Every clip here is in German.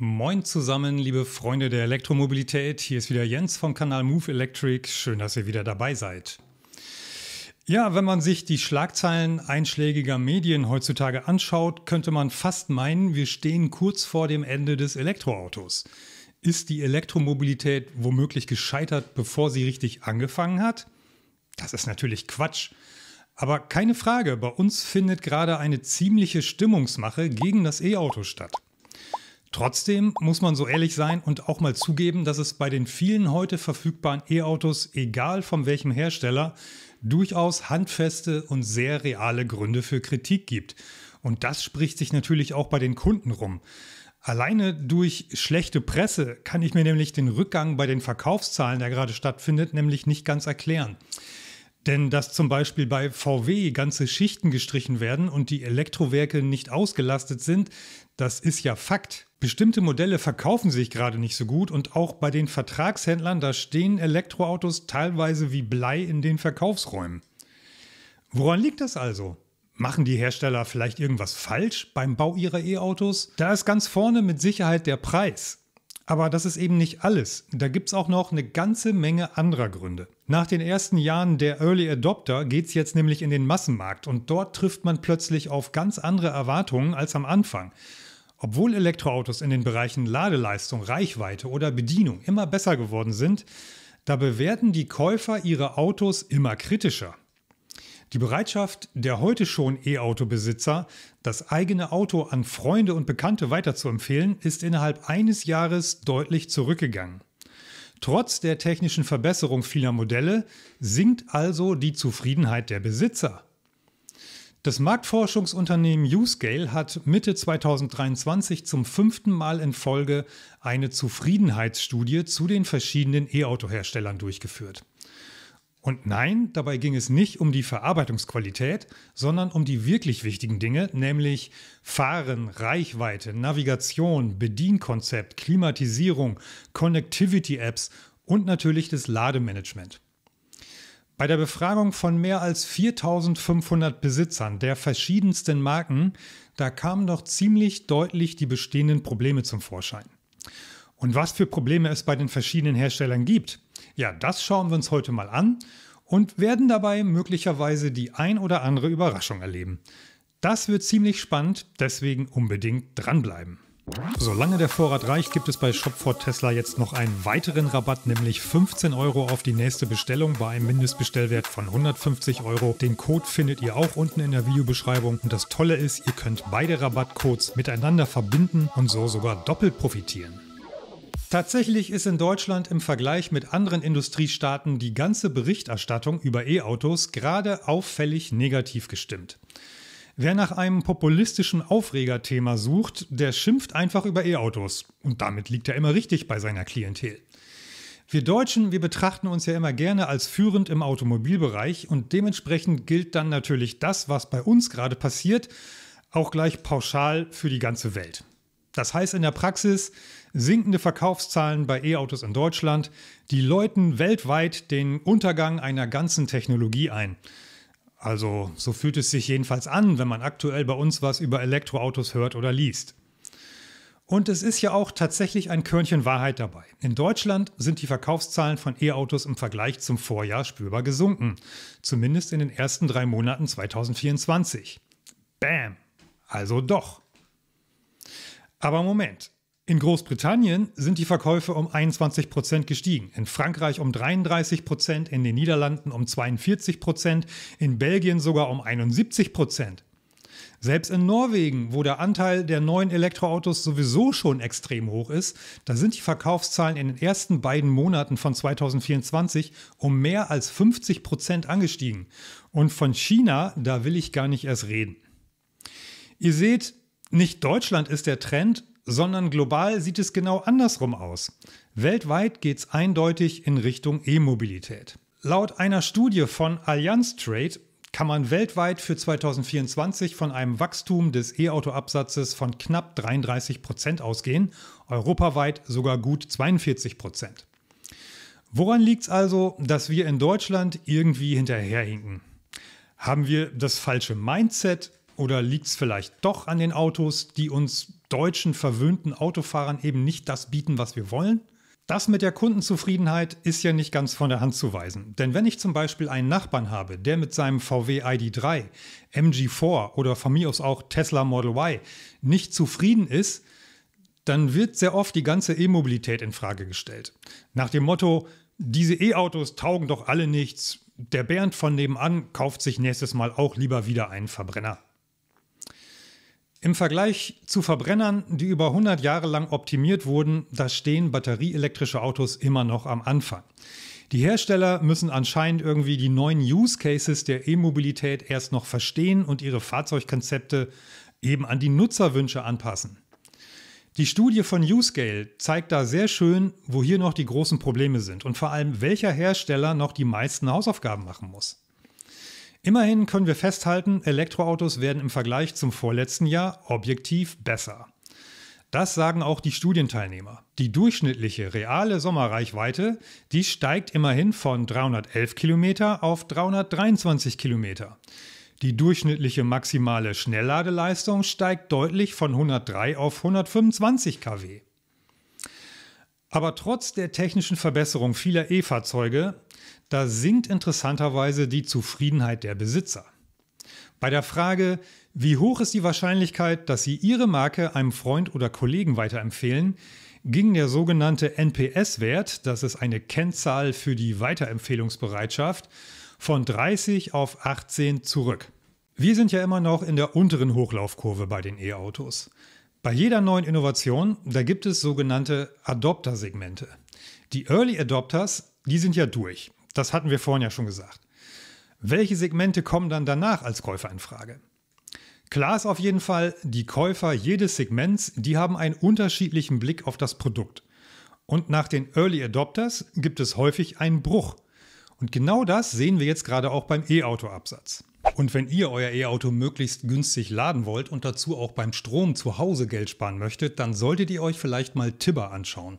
Moin zusammen, liebe Freunde der Elektromobilität. Hier ist wieder Jens vom Kanal Move Electric. Schön, dass ihr wieder dabei seid. Ja, wenn man sich die Schlagzeilen einschlägiger Medien heutzutage anschaut, könnte man fast meinen, wir stehen kurz vor dem Ende des Elektroautos. Ist die Elektromobilität womöglich gescheitert, bevor sie richtig angefangen hat? Das ist natürlich Quatsch. Aber keine Frage, bei uns findet gerade eine ziemliche Stimmungsmache gegen das E-Auto statt. Trotzdem muss man so ehrlich sein und auch mal zugeben, dass es bei den vielen heute verfügbaren E-Autos, egal von welchem Hersteller, durchaus handfeste und sehr reale Gründe für Kritik gibt. Und das spricht sich natürlich auch bei den Kunden rum. Alleine durch schlechte Presse kann ich mir nämlich den Rückgang bei den Verkaufszahlen, der gerade stattfindet, nämlich nicht ganz erklären. Denn dass zum Beispiel bei VW ganze Schichten gestrichen werden und die Elektrowerke nicht ausgelastet sind, das ist ja Fakt. Bestimmte Modelle verkaufen sich gerade nicht so gut und auch bei den Vertragshändlern, da stehen Elektroautos teilweise wie Blei in den Verkaufsräumen. Woran liegt das also? Machen die Hersteller vielleicht irgendwas falsch beim Bau ihrer E-Autos? Da ist ganz vorne mit Sicherheit der Preis. Aber das ist eben nicht alles. Da gibt es auch noch eine ganze Menge anderer Gründe. Nach den ersten Jahren der Early Adopter geht es jetzt nämlich in den Massenmarkt und dort trifft man plötzlich auf ganz andere Erwartungen als am Anfang. Obwohl Elektroautos in den Bereichen Ladeleistung, Reichweite oder Bedienung immer besser geworden sind, da bewerten die Käufer ihre Autos immer kritischer. Die Bereitschaft der heute schon E-Auto-Besitzer, das eigene Auto an Freunde und Bekannte weiterzuempfehlen, ist innerhalb eines Jahres deutlich zurückgegangen. Trotz der technischen Verbesserung vieler Modelle sinkt also die Zufriedenheit der Besitzer. Das Marktforschungsunternehmen Uscale hat Mitte 2023 zum fünften Mal in Folge eine Zufriedenheitsstudie zu den verschiedenen E-Auto-Herstellern durchgeführt. Und nein, dabei ging es nicht um die Verarbeitungsqualität, sondern um die wirklich wichtigen Dinge, nämlich Fahren, Reichweite, Navigation, Bedienkonzept, Klimatisierung, Connectivity-Apps und natürlich das Lademanagement. Bei der Befragung von mehr als 4500 Besitzern der verschiedensten Marken, da kamen doch ziemlich deutlich die bestehenden Probleme zum Vorschein. Und was für Probleme es bei den verschiedenen Herstellern gibt, ja, das schauen wir uns heute mal an und werden dabei möglicherweise die ein oder andere Überraschung erleben. Das wird ziemlich spannend, deswegen unbedingt dranbleiben. Solange der Vorrat reicht, gibt es bei Shop for Tesla jetzt noch einen weiteren Rabatt, nämlich 15 Euro auf die nächste Bestellung bei einem Mindestbestellwert von 150 Euro. Den Code findet ihr auch unten in der Videobeschreibung. Und das Tolle ist, ihr könnt beide Rabattcodes miteinander verbinden und so sogar doppelt profitieren. Tatsächlich ist in Deutschland im Vergleich mit anderen Industriestaaten die ganze Berichterstattung über E-Autos gerade auffällig negativ gestimmt. Wer nach einem populistischen Aufregerthema sucht, der schimpft einfach über E-Autos. Und damit liegt er immer richtig bei seiner Klientel. Wir Deutschen, wir betrachten uns ja immer gerne als führend im Automobilbereich und dementsprechend gilt dann natürlich das, was bei uns gerade passiert, auch gleich pauschal für die ganze Welt. Das heißt in der Praxis sinkende Verkaufszahlen bei E-Autos in Deutschland, die läuten weltweit den Untergang einer ganzen Technologie ein. Also so fühlt es sich jedenfalls an, wenn man aktuell bei uns was über Elektroautos hört oder liest. Und es ist ja auch tatsächlich ein Körnchen Wahrheit dabei. In Deutschland sind die Verkaufszahlen von E-Autos im Vergleich zum Vorjahr spürbar gesunken. Zumindest in den ersten drei Monaten 2024. Bam! Also doch. Aber Moment. In Großbritannien sind die Verkäufe um 21 Prozent gestiegen, in Frankreich um 33 Prozent, in den Niederlanden um 42 Prozent, in Belgien sogar um 71 Prozent. Selbst in Norwegen, wo der Anteil der neuen Elektroautos sowieso schon extrem hoch ist, da sind die Verkaufszahlen in den ersten beiden Monaten von 2024 um mehr als 50 Prozent angestiegen. Und von China, da will ich gar nicht erst reden. Ihr seht, nicht Deutschland ist der Trend, sondern global sieht es genau andersrum aus. Weltweit geht es eindeutig in Richtung E-Mobilität. Laut einer Studie von Allianz Trade kann man weltweit für 2024 von einem Wachstum des E-Auto-Absatzes von knapp 33 Prozent ausgehen, europaweit sogar gut 42 Prozent. Woran liegt es also, dass wir in Deutschland irgendwie hinterherhinken? Haben wir das falsche Mindset? Oder liegt es vielleicht doch an den Autos, die uns deutschen verwöhnten Autofahrern eben nicht das bieten, was wir wollen? Das mit der Kundenzufriedenheit ist ja nicht ganz von der Hand zu weisen. Denn wenn ich zum Beispiel einen Nachbarn habe, der mit seinem VW ID3, MG4 oder von mir aus auch Tesla Model Y nicht zufrieden ist, dann wird sehr oft die ganze E-Mobilität in Frage gestellt. Nach dem Motto, diese E-Autos taugen doch alle nichts. Der Bernd von nebenan kauft sich nächstes Mal auch lieber wieder einen Verbrenner. Im Vergleich zu Verbrennern, die über 100 Jahre lang optimiert wurden, da stehen batterieelektrische Autos immer noch am Anfang. Die Hersteller müssen anscheinend irgendwie die neuen Use Cases der E-Mobilität erst noch verstehen und ihre Fahrzeugkonzepte eben an die Nutzerwünsche anpassen. Die Studie von Uscale zeigt da sehr schön, wo hier noch die großen Probleme sind und vor allem welcher Hersteller noch die meisten Hausaufgaben machen muss. Immerhin können wir festhalten, Elektroautos werden im Vergleich zum vorletzten Jahr objektiv besser. Das sagen auch die Studienteilnehmer. Die durchschnittliche reale Sommerreichweite, die steigt immerhin von 311 km auf 323 km. Die durchschnittliche maximale Schnellladeleistung steigt deutlich von 103 auf 125 kW. Aber trotz der technischen Verbesserung vieler E-Fahrzeuge da sinkt interessanterweise die Zufriedenheit der Besitzer. Bei der Frage, wie hoch ist die Wahrscheinlichkeit, dass Sie Ihre Marke einem Freund oder Kollegen weiterempfehlen, ging der sogenannte NPS-Wert, das ist eine Kennzahl für die Weiterempfehlungsbereitschaft, von 30 auf 18 zurück. Wir sind ja immer noch in der unteren Hochlaufkurve bei den E-Autos. Bei jeder neuen Innovation, da gibt es sogenannte Adopter-Segmente. Die Early Adopters, die sind ja durch. Das hatten wir vorhin ja schon gesagt. Welche Segmente kommen dann danach als Käufer in Frage? Klar ist auf jeden Fall, die Käufer jedes Segments, die haben einen unterschiedlichen Blick auf das Produkt. Und nach den Early Adopters gibt es häufig einen Bruch. Und genau das sehen wir jetzt gerade auch beim E-Auto-Absatz. Und wenn ihr euer E-Auto möglichst günstig laden wollt und dazu auch beim Strom zu Hause Geld sparen möchtet, dann solltet ihr euch vielleicht mal Tibber anschauen.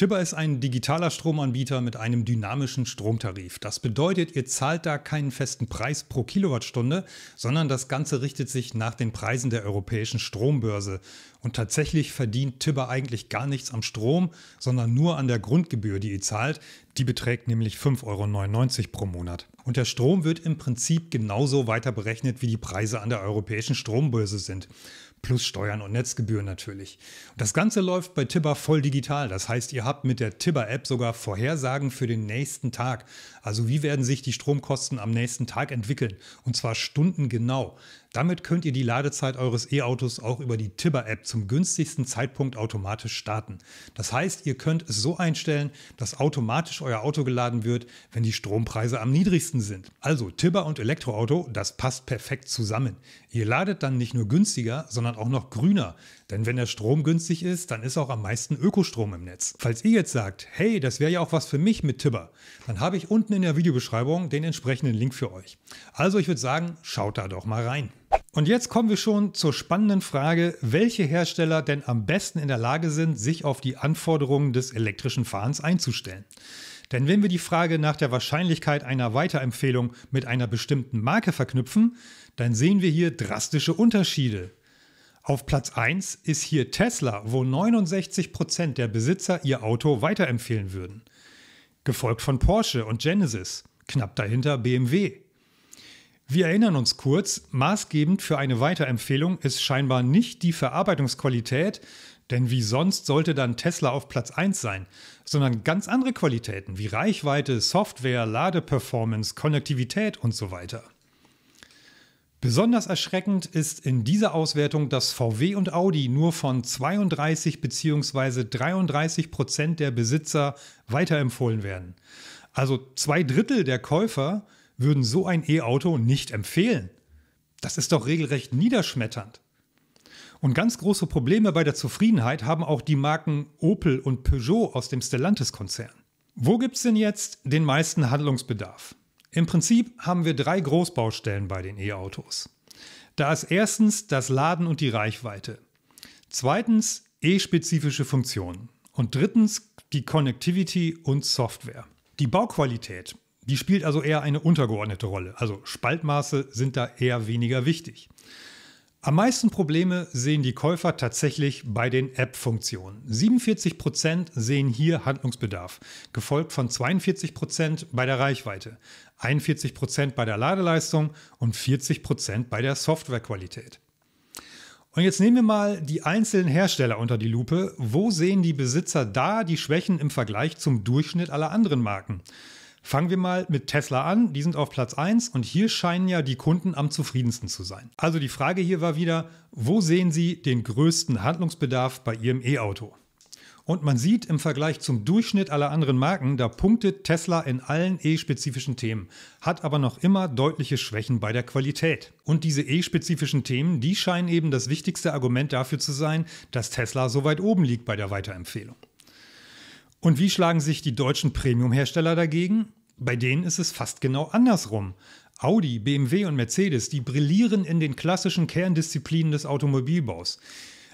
Tibber ist ein digitaler Stromanbieter mit einem dynamischen Stromtarif. Das bedeutet, ihr zahlt da keinen festen Preis pro Kilowattstunde, sondern das Ganze richtet sich nach den Preisen der europäischen Strombörse. Und tatsächlich verdient Tibber eigentlich gar nichts am Strom, sondern nur an der Grundgebühr, die ihr zahlt. Die beträgt nämlich 5,99 Euro pro Monat. Und der Strom wird im Prinzip genauso weiter berechnet, wie die Preise an der europäischen Strombörse sind. Plus Steuern und Netzgebühren natürlich. Das Ganze läuft bei Tibber voll digital. Das heißt, ihr habt mit der Tibber-App sogar Vorhersagen für den nächsten Tag. Also wie werden sich die Stromkosten am nächsten Tag entwickeln? Und zwar stundengenau. Damit könnt ihr die Ladezeit eures E-Autos auch über die Tibber-App zum günstigsten Zeitpunkt automatisch starten. Das heißt, ihr könnt es so einstellen, dass automatisch euer Auto geladen wird, wenn die Strompreise am niedrigsten sind. Also Tibber und Elektroauto, das passt perfekt zusammen. Ihr ladet dann nicht nur günstiger, sondern auch noch grüner. Denn wenn der Strom günstig ist, dann ist auch am meisten Ökostrom im Netz. Falls ihr jetzt sagt, hey, das wäre ja auch was für mich mit Tibber, dann habe ich unten in der Videobeschreibung den entsprechenden Link für euch. Also ich würde sagen, schaut da doch mal rein. Und jetzt kommen wir schon zur spannenden Frage, welche Hersteller denn am besten in der Lage sind, sich auf die Anforderungen des elektrischen Fahrens einzustellen. Denn wenn wir die Frage nach der Wahrscheinlichkeit einer Weiterempfehlung mit einer bestimmten Marke verknüpfen, dann sehen wir hier drastische Unterschiede. Auf Platz 1 ist hier Tesla, wo 69% Prozent der Besitzer ihr Auto weiterempfehlen würden. Gefolgt von Porsche und Genesis, knapp dahinter BMW. Wir erinnern uns kurz, maßgebend für eine Weiterempfehlung ist scheinbar nicht die Verarbeitungsqualität, denn wie sonst sollte dann Tesla auf Platz 1 sein, sondern ganz andere Qualitäten wie Reichweite, Software, Ladeperformance, Konnektivität und so weiter. Besonders erschreckend ist in dieser Auswertung, dass VW und Audi nur von 32 bzw. 33 Prozent der Besitzer weiterempfohlen werden. Also zwei Drittel der Käufer würden so ein E-Auto nicht empfehlen. Das ist doch regelrecht niederschmetternd. Und ganz große Probleme bei der Zufriedenheit haben auch die Marken Opel und Peugeot aus dem Stellantis-Konzern. Wo gibt es denn jetzt den meisten Handlungsbedarf? Im Prinzip haben wir drei Großbaustellen bei den E-Autos. Da ist erstens das Laden und die Reichweite, zweitens e-spezifische Funktionen und drittens die Connectivity und Software. Die Bauqualität die spielt also eher eine untergeordnete Rolle. Also Spaltmaße sind da eher weniger wichtig. Am meisten Probleme sehen die Käufer tatsächlich bei den App-Funktionen. 47% sehen hier Handlungsbedarf, gefolgt von 42% bei der Reichweite, 41% bei der Ladeleistung und 40% bei der Softwarequalität. Und jetzt nehmen wir mal die einzelnen Hersteller unter die Lupe. Wo sehen die Besitzer da die Schwächen im Vergleich zum Durchschnitt aller anderen Marken? Fangen wir mal mit Tesla an. Die sind auf Platz 1 und hier scheinen ja die Kunden am zufriedensten zu sein. Also die Frage hier war wieder, wo sehen Sie den größten Handlungsbedarf bei Ihrem E-Auto? Und man sieht im Vergleich zum Durchschnitt aller anderen Marken, da punktet Tesla in allen E-spezifischen Themen, hat aber noch immer deutliche Schwächen bei der Qualität. Und diese E-spezifischen Themen, die scheinen eben das wichtigste Argument dafür zu sein, dass Tesla so weit oben liegt bei der Weiterempfehlung. Und wie schlagen sich die deutschen Premium-Hersteller dagegen? Bei denen ist es fast genau andersrum. Audi, BMW und Mercedes, die brillieren in den klassischen Kerndisziplinen des Automobilbaus.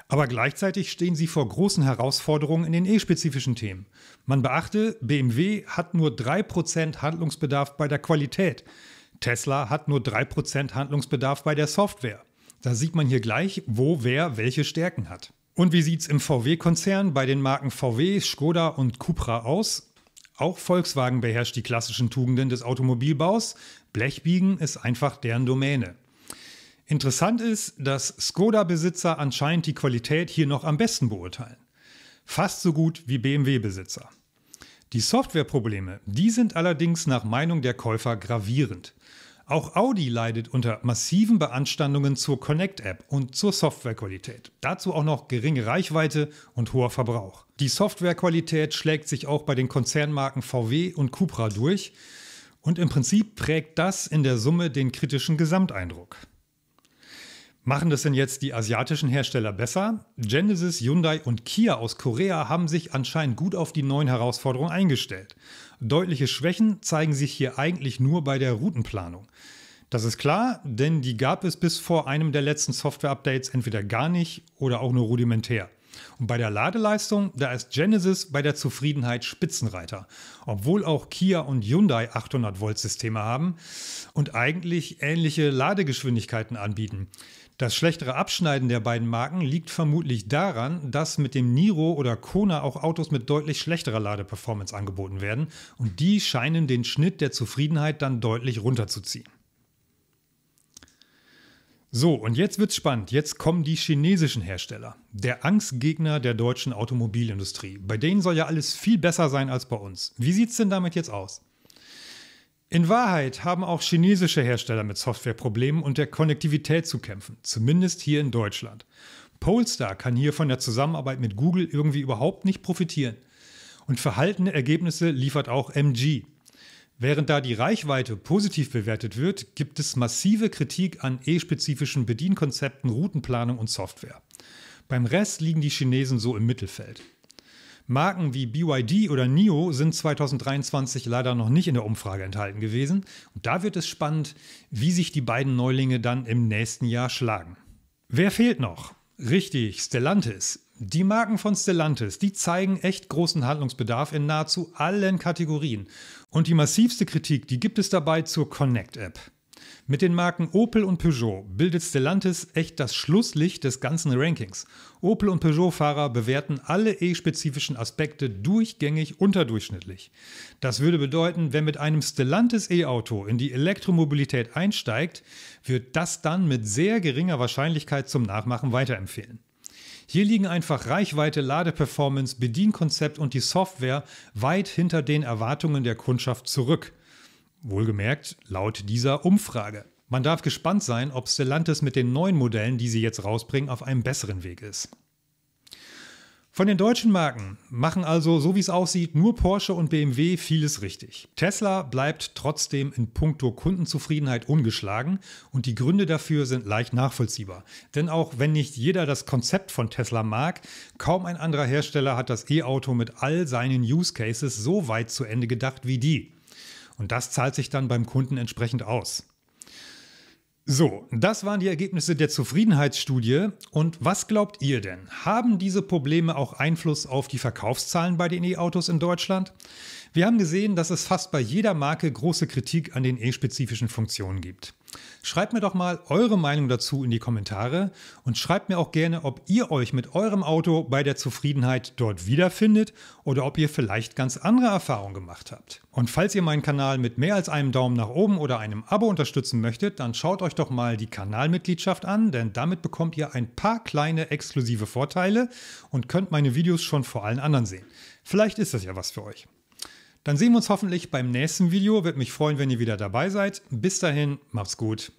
Aber gleichzeitig stehen sie vor großen Herausforderungen in den e-spezifischen Themen. Man beachte, BMW hat nur 3% Handlungsbedarf bei der Qualität. Tesla hat nur 3% Handlungsbedarf bei der Software. Da sieht man hier gleich, wo wer welche Stärken hat. Und wie sieht es im VW-Konzern bei den Marken VW, Skoda und Cupra aus? Auch Volkswagen beherrscht die klassischen Tugenden des Automobilbaus. Blechbiegen ist einfach deren Domäne. Interessant ist, dass Skoda-Besitzer anscheinend die Qualität hier noch am besten beurteilen. Fast so gut wie BMW-Besitzer. Die Softwareprobleme, die sind allerdings nach Meinung der Käufer gravierend. Auch Audi leidet unter massiven Beanstandungen zur Connect-App und zur Softwarequalität. Dazu auch noch geringe Reichweite und hoher Verbrauch. Die Softwarequalität schlägt sich auch bei den Konzernmarken VW und Cupra durch und im Prinzip prägt das in der Summe den kritischen Gesamteindruck. Machen das denn jetzt die asiatischen Hersteller besser? Genesis, Hyundai und Kia aus Korea haben sich anscheinend gut auf die neuen Herausforderungen eingestellt. Deutliche Schwächen zeigen sich hier eigentlich nur bei der Routenplanung. Das ist klar, denn die gab es bis vor einem der letzten Software-Updates entweder gar nicht oder auch nur rudimentär. Und bei der Ladeleistung, da ist Genesis bei der Zufriedenheit Spitzenreiter, obwohl auch Kia und Hyundai 800 Volt Systeme haben und eigentlich ähnliche Ladegeschwindigkeiten anbieten. Das schlechtere Abschneiden der beiden Marken liegt vermutlich daran, dass mit dem Niro oder Kona auch Autos mit deutlich schlechterer Ladeperformance angeboten werden und die scheinen den Schnitt der Zufriedenheit dann deutlich runterzuziehen. So, und jetzt wird's spannend. Jetzt kommen die chinesischen Hersteller, der Angstgegner der deutschen Automobilindustrie. Bei denen soll ja alles viel besser sein als bei uns. Wie sieht's denn damit jetzt aus? In Wahrheit haben auch chinesische Hersteller mit Softwareproblemen und der Konnektivität zu kämpfen, zumindest hier in Deutschland. Polestar kann hier von der Zusammenarbeit mit Google irgendwie überhaupt nicht profitieren. Und verhaltene Ergebnisse liefert auch MG. Während da die Reichweite positiv bewertet wird, gibt es massive Kritik an e-spezifischen Bedienkonzepten, Routenplanung und Software. Beim Rest liegen die Chinesen so im Mittelfeld. Marken wie BYD oder NIO sind 2023 leider noch nicht in der Umfrage enthalten gewesen. Und da wird es spannend, wie sich die beiden Neulinge dann im nächsten Jahr schlagen. Wer fehlt noch? Richtig, Stellantis. Die Marken von Stellantis, die zeigen echt großen Handlungsbedarf in nahezu allen Kategorien. Und die massivste Kritik, die gibt es dabei zur Connect-App. Mit den Marken Opel und Peugeot bildet Stellantis echt das Schlusslicht des ganzen Rankings. Opel und Peugeot-Fahrer bewerten alle E-spezifischen Aspekte durchgängig unterdurchschnittlich. Das würde bedeuten, wer mit einem Stellantis E-Auto in die Elektromobilität einsteigt, wird das dann mit sehr geringer Wahrscheinlichkeit zum Nachmachen weiterempfehlen. Hier liegen einfach Reichweite, Ladeperformance, Bedienkonzept und die Software weit hinter den Erwartungen der Kundschaft zurück. Wohlgemerkt laut dieser Umfrage. Man darf gespannt sein, ob Stellantis mit den neuen Modellen, die sie jetzt rausbringen, auf einem besseren Weg ist. Von den deutschen Marken machen also, so wie es aussieht, nur Porsche und BMW vieles richtig. Tesla bleibt trotzdem in puncto Kundenzufriedenheit ungeschlagen und die Gründe dafür sind leicht nachvollziehbar. Denn auch wenn nicht jeder das Konzept von Tesla mag, kaum ein anderer Hersteller hat das E-Auto mit all seinen Use Cases so weit zu Ende gedacht wie die. Und das zahlt sich dann beim Kunden entsprechend aus. So, das waren die Ergebnisse der Zufriedenheitsstudie. Und was glaubt ihr denn? Haben diese Probleme auch Einfluss auf die Verkaufszahlen bei den E-Autos in Deutschland? Wir haben gesehen, dass es fast bei jeder Marke große Kritik an den e-spezifischen Funktionen gibt. Schreibt mir doch mal eure Meinung dazu in die Kommentare und schreibt mir auch gerne, ob ihr euch mit eurem Auto bei der Zufriedenheit dort wiederfindet oder ob ihr vielleicht ganz andere Erfahrungen gemacht habt. Und falls ihr meinen Kanal mit mehr als einem Daumen nach oben oder einem Abo unterstützen möchtet, dann schaut euch doch mal die Kanalmitgliedschaft an, denn damit bekommt ihr ein paar kleine exklusive Vorteile und könnt meine Videos schon vor allen anderen sehen. Vielleicht ist das ja was für euch. Dann sehen wir uns hoffentlich beim nächsten Video. Würde mich freuen, wenn ihr wieder dabei seid. Bis dahin, macht's gut.